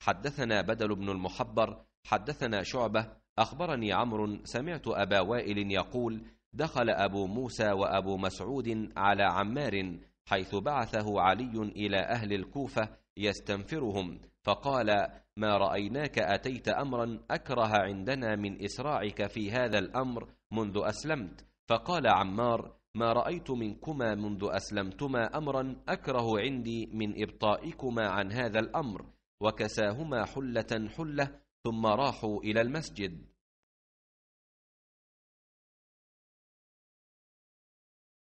حدثنا بدل بن المحبر حدثنا شعبة أخبرني عمرو سمعت أبا وائل يقول دخل أبو موسى وأبو مسعود على عمار حيث بعثه علي إلى أهل الكوفة يستنفرهم فقال ما رأيناك أتيت أمرا أكره عندنا من إسراعك في هذا الأمر منذ أسلمت فقال عمار ما رأيت منكما منذ أسلمتما أمرا أكره عندي من إبطائكما عن هذا الأمر وكساهما حله حله ثم راحوا الى المسجد